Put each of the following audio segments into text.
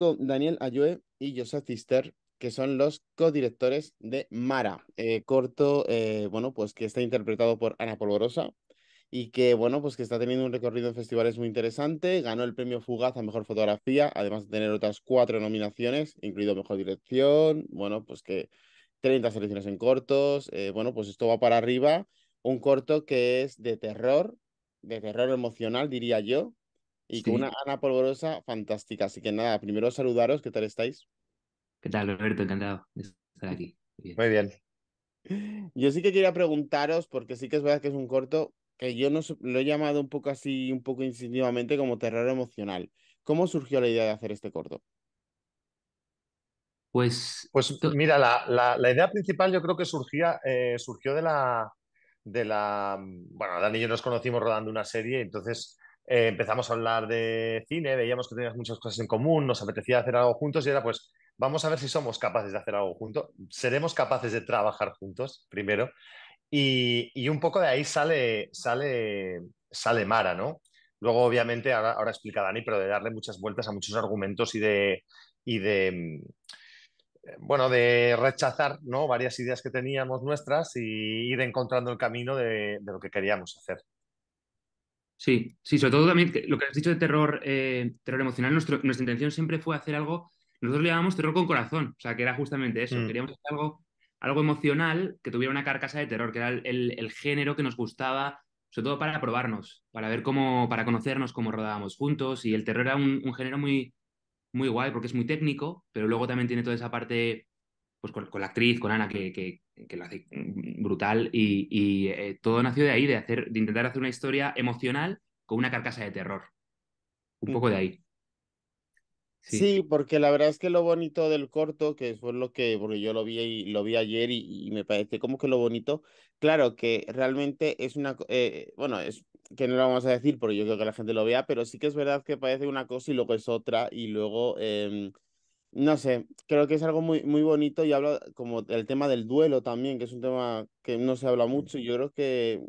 Daniel Ayue y Joseph Cister, que son los codirectores de Mara, eh, corto, eh, bueno, pues que está interpretado por Ana Polvorosa y que, bueno, pues que está teniendo un recorrido en festivales muy interesante, ganó el premio Fugaz a Mejor Fotografía, además de tener otras cuatro nominaciones, incluido Mejor Dirección, bueno, pues que 30 selecciones en cortos, eh, bueno, pues esto va para arriba, un corto que es de terror, de terror emocional, diría yo, y con una Ana Polvorosa fantástica. Así que nada, primero saludaros, ¿qué tal estáis? ¿Qué tal, Roberto? Encantado de estar aquí. Muy bien. Yo sí que quería preguntaros, porque sí que es verdad que es un corto que yo no, lo he llamado un poco así, un poco instintivamente como terror emocional. ¿Cómo surgió la idea de hacer este corto? Pues, pues mira, la, idea principal yo creo que surgía, eh, surgió de la, de la... Bueno, Dani y yo nos conocimos rodando una serie, entonces eh, empezamos a hablar de cine, veíamos que teníamos muchas cosas en común, nos apetecía hacer algo juntos y era pues, vamos a ver si somos capaces de hacer algo juntos, seremos capaces de trabajar juntos primero. Y, un poco de ahí sale, sale, sale Mara, ¿no? Luego, obviamente, ahora, explica Dani, pero de darle muchas vueltas a muchos argumentos y de, de mm, de rechazar varias ideas que teníamos nuestras y ir encontrando el camino de lo que queríamos hacer. Sí, sí, sobre todo también lo que has dicho de terror, eh, terror emocional, nuestra intención siempre fue hacer algo, nosotros le llamamos terror con corazón, o sea, que era justamente eso, mm. queríamos hacer algo, algo emocional que tuviera una carcasa de terror, que era el, género que nos gustaba, sobre todo para probarnos, para ver cómo, para conocernos cómo rodábamos juntos, y el terror era un, un género muy, muy guay porque es muy técnico, pero luego también tiene toda esa parte pues con, la actriz, con Ana, que, lo hace brutal. Y, eh, todo nació de ahí, de, hacer, de intentar hacer una historia emocional con una carcasa de terror. Un poco de ahí. Sí. porque la verdad es que lo bonito del corto, que fue lo que, porque yo lo vi y lo vi ayer y, me parece como que lo bonito, claro que realmente es una, eh, bueno, es que no lo vamos a decir porque yo creo que la gente lo vea, pero sí que es verdad que parece una cosa y luego es otra y luego... Em, no sé, creo que es algo muy, muy bonito y habla como el tema del duelo también, que es un tema que no se habla mucho. yo creo que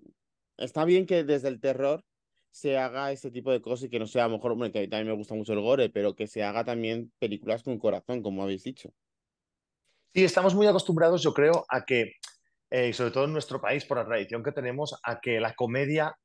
está bien que desde el terror se haga ese tipo de cosas y que no sea, a lo mejor, bueno, que a mí también me gusta mucho el gore, pero que se haga también películas con corazón, como habéis dicho. Sí, estamos muy acostumbrados, yo creo, a que, eh, sobre todo en nuestro país, por la tradición que tenemos, a que la comedia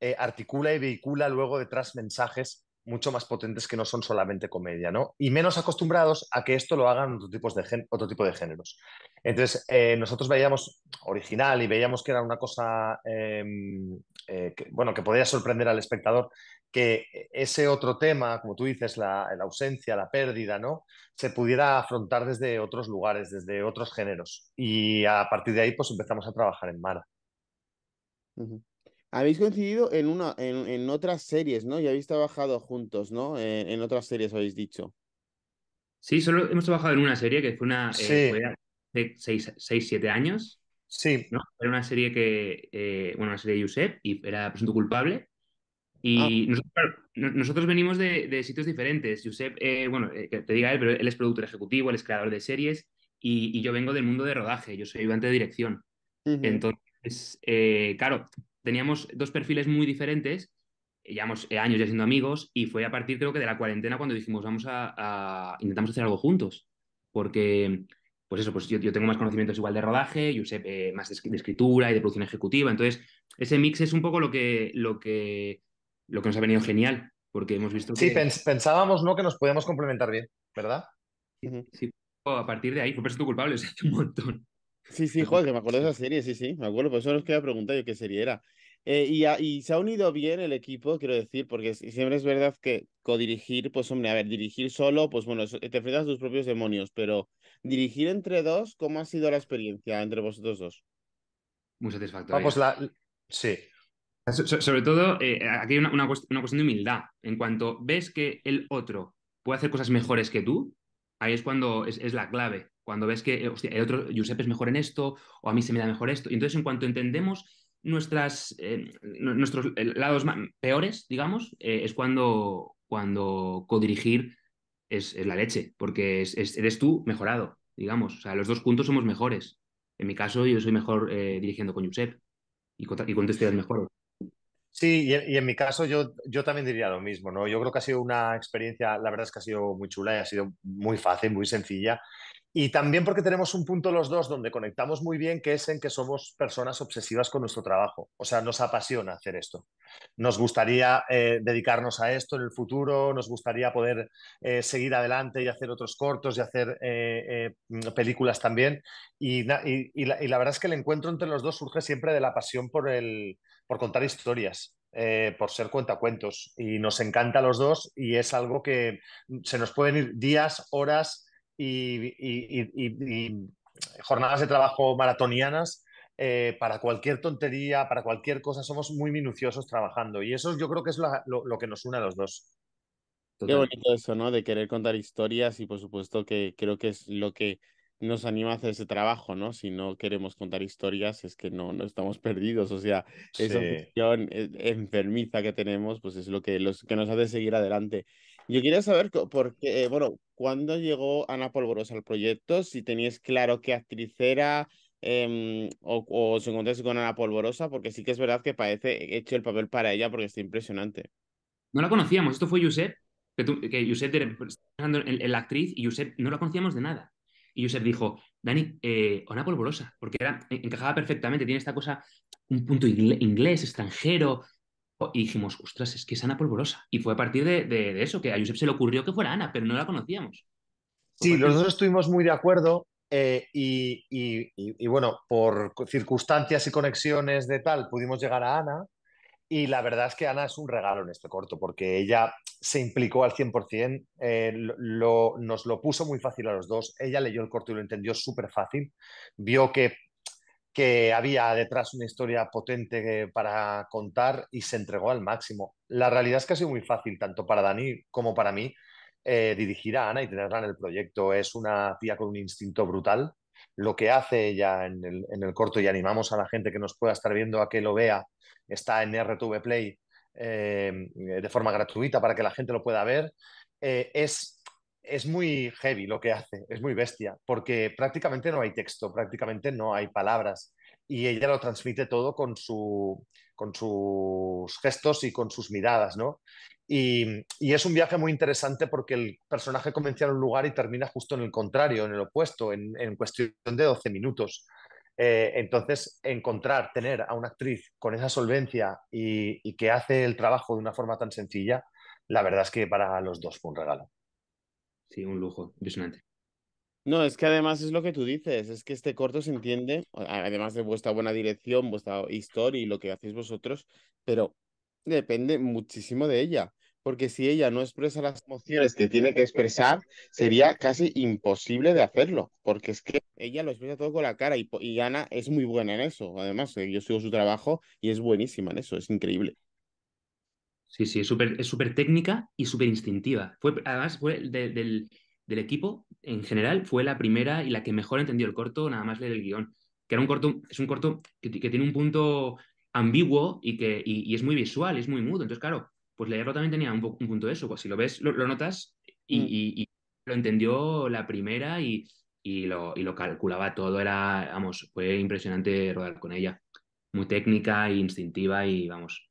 eh, articula y vehicula luego detrás mensajes mucho más potentes que no son solamente comedia, ¿no? Y menos acostumbrados a que esto lo hagan otro, tipos de otro tipo de géneros. Entonces, eh, nosotros veíamos original y veíamos que era una cosa, em, eh, que, bueno, que podía sorprender al espectador, que e, ese otro tema, como tú dices, la, ausencia, la pérdida, ¿no? Se pudiera afrontar desde otros lugares, desde otros géneros. Y a partir de ahí, pues empezamos a trabajar en Mara. Habéis coincidido en, una, en, en, otras series, ¿no? Y habéis trabajado juntos, ¿no? En, eh, en, otras series habéis dicho. Sí, solo hemos trabajado en una serie que fue una eh, sí. de 6-7 años. Sí. Era una serie que, eh, bueno, una serie de Josep y era Presunto Culpable. Ah. Y nosotros, venimos de, de, sitios diferentes. Josep, bueno, que te diga él, pero él es productor ejecutivo, él es creador de series y, y yo vengo del mundo de rodaje, yo soy ayudante de dirección. Entonces, claro, teníamos dos perfiles muy diferentes, eh, llevamos eh, años ya siendo amigos y fue a partir creo que de la cuarentena cuando dijimos vamos a, intentamos hacer algo juntos, porque pues eso, pues yo, tengo más conocimientos igual de rodaje, yo sé eh, más de, escritura y de producción ejecutiva, entonces ese mix es un poco lo que, lo que, lo que nos ha venido genial, porque hemos visto que... Sí, pensábamos ¿no? que nos podíamos complementar bien, ¿verdad? Sí, a partir de ahí, fue por eso culpable, un montón. Sí, sí, joder, que me acuerdo de esa serie, sí, sí, me acuerdo, por eso nos quería preguntar yo qué serie era. Eh, y, se ha unido bien el equipo, quiero decir, porque siempre es verdad que codirigir, pues hombre, a ver, dirigir solo, pues bueno, te enfrentas a tus propios demonios, pero dirigir entre dos, ¿cómo ha sido la experiencia entre vosotros dos? Muy satisfactorio. Vamos, sí. sobre todo, eh, aquí hay una, cuestión de humildad. En cuanto ves que el otro puede hacer cosas mejores que tú, ahí es cuando es, es la clave. Cuando ves que, hostia, otro, Giuseppe es mejor en esto, o a mí se me da mejor esto. Y entonces, en cuanto entendemos nuestras, eh, nuestros eh, lados peores, digamos, eh, es cuando, cuando codirigir es, es la leche, porque eres tú mejorado, digamos. O sea, los dos juntos somos mejores. En mi caso, yo soy mejor dirigiendo con Giuseppe y con, y mejor. Sí, y, en mi caso yo, yo también diría lo mismo, ¿no? Yo creo que ha sido una experiencia, la verdad es que ha sido muy chula y ha sido muy fácil, muy sencilla. Y también porque tenemos un punto los dos donde conectamos muy bien, que es en que somos personas obsesivas con nuestro trabajo. O sea, nos apasiona hacer esto. Nos gustaría eh, dedicarnos a esto en el futuro, nos gustaría poder eh, seguir adelante y hacer otros cortos y hacer eh, películas también. Y, la, verdad es que el encuentro entre los dos surge siempre de la pasión por, el, por contar historias. por ser cuentacuentos y nos encanta a los dos y es algo que se nos pueden ir días, horas y, jornadas de trabajo maratonianas eh, para cualquier tontería, para cualquier cosa, somos muy minuciosos trabajando. Y eso yo creo que es lo, que nos une a los dos. Qué bonito eso, ¿no? De querer contar historias y por supuesto que creo que es lo que nos anima a hacer ese trabajo, ¿no? Si no queremos contar historias, es que no, no estamos perdidos. O sea, esa sí. E-, enfermiza que tenemos, pues es lo que, los, que nos hace seguir adelante. Yo quería saber, porque, eh, bueno, ¿cuándo llegó Ana Polvorosa al proyecto? Si tenías claro qué actriz era em, o, o si encontraste con Ana Polvorosa, porque sí que es verdad que parece hecho el papel para ella porque está impresionante. No la conocíamos, esto fue Josep, que, Josep pensando la actriz y Josep no la conocíamos de nada. Y Josep dijo, Dani, eh, Ana Polvorosa, porque e, encajaba perfectamente, tiene esta cosa, un punto inglés, extranjero, y dijimos, ostras, es que es Ana Polvorosa. Y fue a partir de, eso, que a Josep se le ocurrió que fuera Ana, pero no la conocíamos. Sí, los dos estuvimos muy de acuerdo eh, y, bueno, por circunstancias y conexiones de tal, pudimos llegar a Ana y la verdad es que Ana es un regalo en este corto porque ella se implicó al 100%, eh, lo, nos lo puso muy fácil a los dos, ella leyó el corto y lo entendió súper fácil, vio que que había detrás una historia potente eh, para contar y se entregó al máximo. La realidad es que ha sido muy fácil, tanto para Dani como para mí, eh, dirigir a Ana y tenerla en el proyecto. Es una tía con un instinto brutal. Lo que hace ella en el, corto, y animamos a la gente que nos pueda estar viendo a que lo vea, está en RTV Play eh, de forma gratuita para que la gente lo pueda ver, es es muy heavy lo que hace, es muy bestia, porque prácticamente no hay texto, prácticamente no hay palabras. Y ella lo transmite todo con, sus gestos y con sus miradas, ¿no? Y, es un viaje muy interesante porque el personaje comienza en un lugar y termina justo en el contrario, en el opuesto, en, cuestión de 12 minutos. Eh, entonces, encontrar, tener a una actriz con esa solvencia y que hace el trabajo de una forma tan sencilla, la verdad es que para los dos fue un regalo sí, un lujo, impresionante. No, es que además es lo que tú dices, es que este corto se entiende, además de vuestra buena dirección, vuestra historia y lo que hacéis vosotros, pero depende muchísimo de ella, porque si ella no expresa las emociones que tiene que expresar, sería casi imposible de hacerlo, porque es que ella lo expresa todo con la cara y, y Ana es muy buena en eso, además, eh, yo sigo su trabajo y es buenísima en eso, es increíble. Sí, sí, es súper técnica y súper instintiva. Fue, además, fue del, equipo en general, fue la primera y la que mejor entendió el corto, nada más leer el guión. Que era un corto, es un corto que, tiene un punto ambiguo y que y, es muy visual, es muy mudo. Entonces, claro, pues leerlo también tenía un, punto de eso. Pues si lo ves, lo, notas mm. y, lo entendió la primera y, lo, y lo calculaba todo. Era, vamos, fue impresionante rodar con ella. Muy técnica e instintiva y, vamos,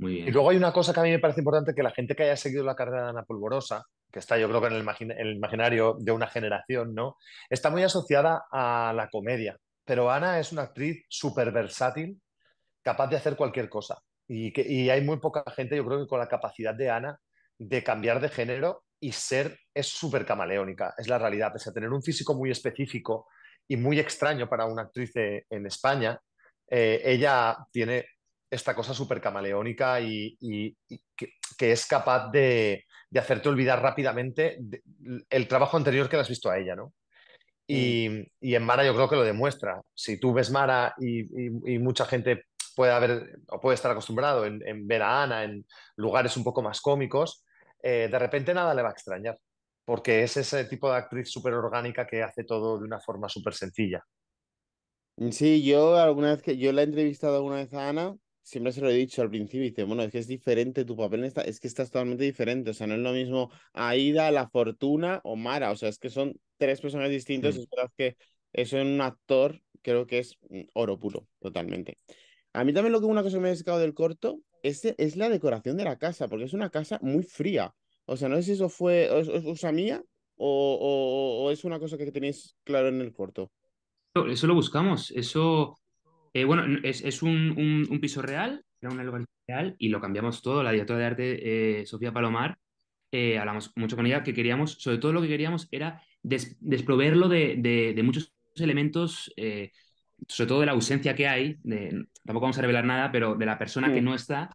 y luego hay una cosa que a mí me parece importante, que la gente que haya seguido la carrera de Ana Polvorosa, que está yo creo que en el, imaginario de una generación, ¿no? Está muy asociada a la comedia, pero Ana es una actriz súper versátil, capaz de hacer cualquier cosa. Y, que, hay muy poca gente, yo creo que con la capacidad de Ana de cambiar de género y ser, es súper camaleónica, es la realidad. Pese a tener un físico muy específico y muy extraño para una actriz en España, eh, ella tiene esta cosa súper camaleónica y, que, es capaz de, hacerte olvidar rápidamente el trabajo anterior que le has visto a ella, ¿no? Mm. Y, en Mara yo creo que lo demuestra. Si tú ves Mara y, mucha gente puede haber o puede estar acostumbrado en, ver a Ana en lugares un poco más cómicos, eh, de repente nada le va a extrañar, porque es ese tipo de actriz súper orgánica que hace todo de una forma súper sencilla. Sí, yo alguna vez que yo la he entrevistado alguna vez a Ana siempre se lo he dicho al principio, y dice, bueno, es que es diferente tu papel, en esta, es que estás totalmente diferente, o sea, no es lo mismo Aida, La Fortuna o Mara, o sea, es que son tres personas distintas, mm. es verdad que eso en un actor creo que es mm, oro puro, totalmente. A mí también lo que una cosa que me ha sacado del corto es, este, es la decoración de la casa, porque es una casa muy fría, o sea, no sé si eso fue, o, mía o, o es una cosa que tenéis claro en el corto. Eso lo buscamos, eso eh, bueno, es, un, piso real, era un localidad real y lo cambiamos todo. La directora de arte, eh, Sofía Palomar, eh, hablamos mucho con ella, que queríamos, sobre todo lo que queríamos era desproverlo de, muchos elementos, sobre todo de la ausencia que hay, tampoco vamos a revelar nada, pero de la persona que mm. no está.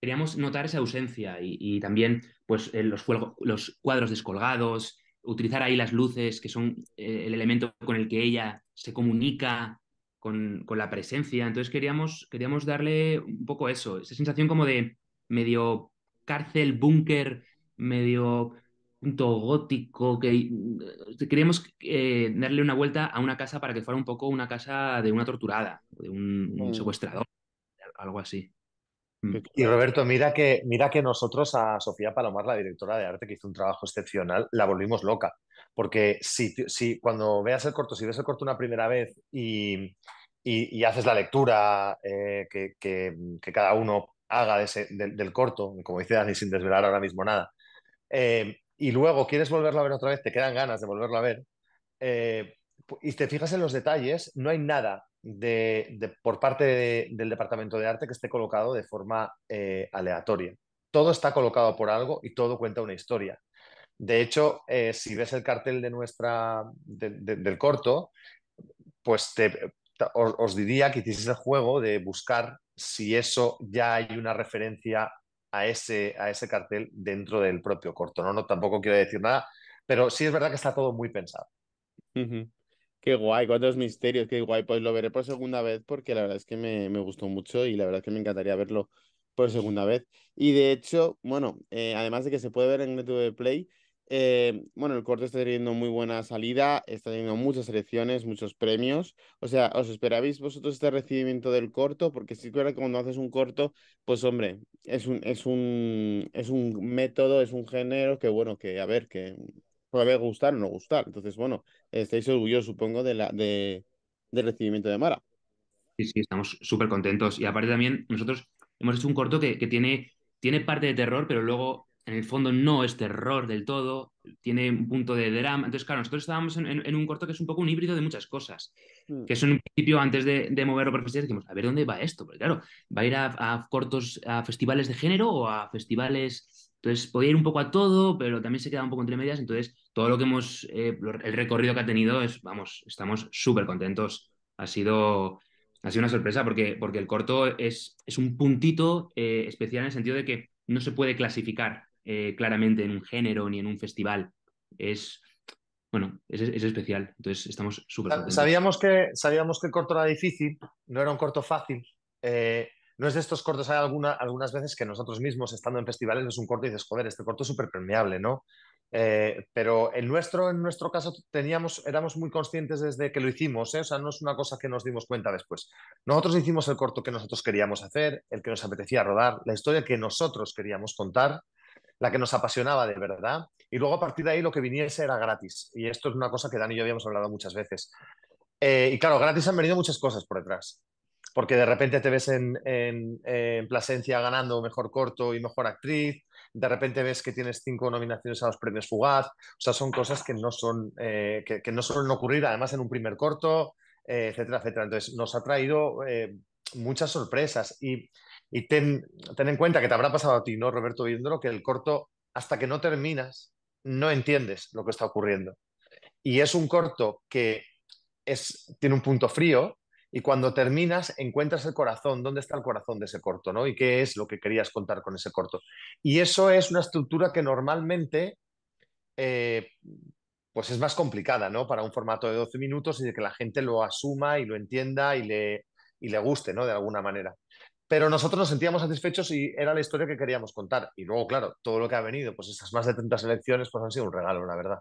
Queríamos notar esa ausencia y, también pues, los, los cuadros descolgados, utilizar ahí las luces, que son el elemento con el que ella se comunica con, con, la presencia. Entonces queríamos, queríamos darle un poco eso, esa sensación como de medio cárcel, búnker, medio punto gótico, que mm, queríamos eh, darle una vuelta a una casa para que fuera un poco una casa de una torturada, de un mm. secuestrador, algo así. Mm. Y Roberto, mira que, mira que nosotros a Sofía Palomar, la directora de arte, que hizo un trabajo excepcional, la volvimos loca. Porque si, cuando veas el corto, si ves el corto una primera vez y, y, haces la lectura eh, que, cada uno haga de ese, del corto, como dice Dani, sin desvelar ahora mismo nada, eh, y luego quieres volverlo a ver otra vez, te quedan ganas de volverlo a ver, eh, y te fijas en los detalles, no hay nada de, por parte del Departamento de Arte que esté colocado de forma eh, aleatoria. Todo está colocado por algo y todo cuenta una historia. De hecho, eh, si ves el cartel de nuestra, del corto, pues te, os, diría que hiciste el juego de buscar si eso ya hay una referencia a ese, a ese cartel dentro del propio corto. No, no, tampoco quiero decir nada, pero sí es verdad que está todo muy pensado. Qué guay, cuántos misterios, qué guay. Pues lo veré por segunda vez porque la verdad es que me, gustó mucho y la verdad es que me encantaría verlo por segunda vez. Y de hecho, bueno, eh, además de que se puede ver en YouTube Play, eh, bueno, el corto está teniendo muy buena salida, está teniendo muchas selecciones, muchos premios. O sea, ¿os esperabais vosotros este recibimiento del corto? Porque sí que cuando haces un corto, pues hombre, es un, es un, es un método, es un género que bueno, que a ver, que puede gustar o no gustar. Entonces, bueno, estáis orgullosos, supongo, de la, del recibimiento de Mara. Sí, sí, estamos súper contentos. Y aparte también, nosotros hemos hecho un corto que, tiene, tiene parte de terror, pero luego en el fondo no es terror del todo, tiene un punto de drama. Entonces, claro, nosotros estábamos en, un corto que es un poco un híbrido de muchas cosas, mm. que es un principio antes de, de moverlo por festivales, dijimos, a ver dónde va esto, porque claro, ¿va a ir a cortos, a festivales de género o a festivales entonces podía ir un poco a todo, pero también se queda un poco entre medias. Entonces todo lo que hemos, eh, el recorrido que ha tenido es, vamos, estamos súper contentos. Ha sido, ha sido una sorpresa porque, porque el corto es, es un puntito eh, especial en el sentido de que no se puede clasificar eh, claramente en un género ni en un festival. Es, bueno, es, especial. Entonces estamos súper contentos. Sabíamos que, sabíamos que el corto era difícil, no era un corto fácil no es de estos cortos, hay alguna, algunas veces que nosotros mismos estando en festivales es un corto y dices, joder, este corto es súper permeable, ¿no? Eh, pero nuestro, en nuestro caso, teníamos, éramos muy conscientes desde que lo hicimos, ¿eh? o sea, no es una cosa que nos dimos cuenta después. Nosotros hicimos el corto que nosotros queríamos hacer, el que nos apetecía rodar, la historia que nosotros queríamos contar, la que nos apasionaba de verdad, y luego a partir de ahí lo que viniese era gratis. Y esto es una cosa que Dani y yo habíamos hablado muchas veces. Eh, y claro, gratis han venido muchas cosas por detrás porque de repente te ves en, en, Plasencia ganando mejor corto y mejor actriz, de repente ves que tienes cinco nominaciones a los premios Fugaz, o sea, son cosas que no, son, eh, que, no suelen ocurrir, además en un primer corto, eh, etcétera, etcétera. Entonces, nos ha traído eh, muchas sorpresas y, ten, en cuenta que te habrá pasado a ti, ¿no, Roberto viéndolo, Que el corto, hasta que no terminas, no entiendes lo que está ocurriendo. Y es un corto que es, tiene un punto frío, y cuando terminas, encuentras el corazón, dónde está el corazón de ese corto, ¿no? Y qué es lo que querías contar con ese corto. Y eso es una estructura que normalmente eh, pues es más complicada, ¿no? Para un formato de 12 minutos y de que la gente lo asuma y lo entienda y le, y le guste, ¿no? De alguna manera. Pero nosotros nos sentíamos satisfechos y era la historia que queríamos contar. Y luego, claro, todo lo que ha venido, pues esas más de 30 selecciones, pues han sido un regalo, la verdad.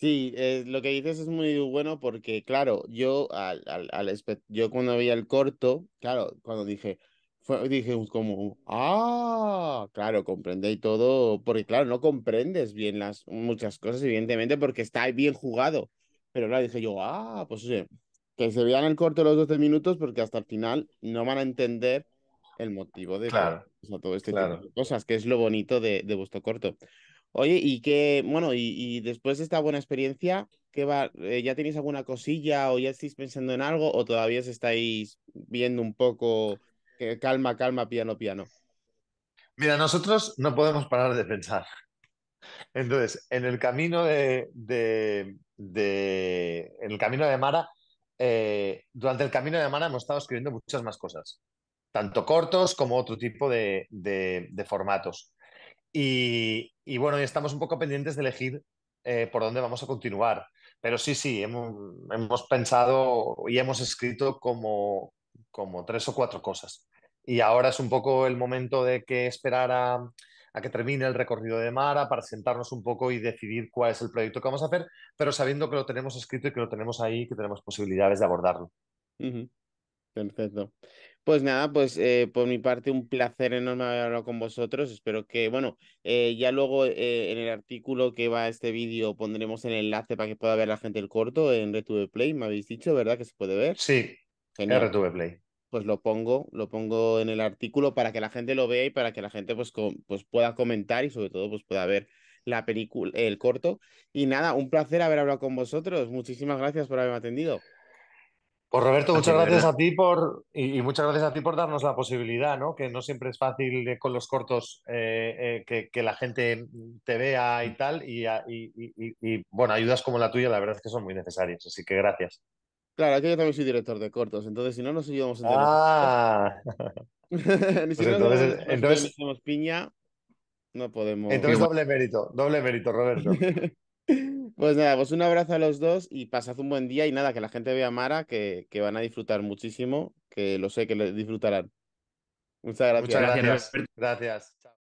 Sí, eh, lo que dices es muy bueno porque, claro, yo, al, al, yo cuando veía el corto, claro, cuando dije, dije como, ah, claro, comprende y todo, porque claro, no comprendes bien las muchas cosas, evidentemente, porque está bien jugado. Pero claro, dije yo, ah, pues sí, que se vean el corto los 12 minutos porque hasta el final no van a entender el motivo de claro, todo este claro. cosas, que es lo bonito de, de vuestro corto. Oye, y qué, bueno, y, después de esta buena experiencia, ¿qué va, eh, ¿ya tenéis alguna cosilla o ya estáis pensando en algo o todavía os estáis viendo un poco calma, calma, piano, piano? Mira, nosotros no podemos parar de pensar. Entonces, en el camino de, el camino de Mara, eh, durante el camino de Mara hemos estado escribiendo muchas más cosas, tanto cortos como otro tipo de, de formatos. Y, y bueno, estamos un poco pendientes de elegir eh, por dónde vamos a continuar. Pero sí, sí, hemos, pensado y hemos escrito como, como tres o cuatro cosas. Y ahora es un poco el momento de que esperar a, que termine el recorrido de Mara para sentarnos un poco y decidir cuál es el proyecto que vamos a hacer, pero sabiendo que lo tenemos escrito y que lo tenemos ahí, que tenemos posibilidades de abordarlo. Perfecto. Pues nada, pues eh, por mi parte un placer enorme haber hablado con vosotros. Espero que, bueno, eh, ya luego eh, en el artículo que va a este vídeo pondremos el enlace para que pueda ver la gente el corto en Retube Play. Me habéis dicho, ¿verdad? Que se puede ver. Sí, en Retube Play. Pues lo pongo, lo pongo en el artículo para que la gente lo vea y para que la gente pues, pues pueda comentar y sobre todo pues pueda ver la película, el corto. Y nada, un placer haber hablado con vosotros. Muchísimas gracias por haberme atendido. Pues Roberto, muchas gracias a ti por y, muchas gracias a ti por darnos la posibilidad, ¿no? Que no siempre es fácil eh, con los cortos eh, eh, que, la gente te vea y mm. tal. Y, bueno, ayudas como la tuya, la verdad es que son muy necesarias. Así que gracias. Claro, yo también soy director de cortos, entonces si no nos íbamos a Ah. si pues entonces, entonces... piña, no podemos. Entonces doble mérito, doble mérito, Roberto. Pues nada, pues un abrazo a los dos y pasad un buen día y nada, que la gente vea Mara, que, van a disfrutar muchísimo, que lo sé que lo disfrutarán. Muchas gracias. Muchas gracias. gracias.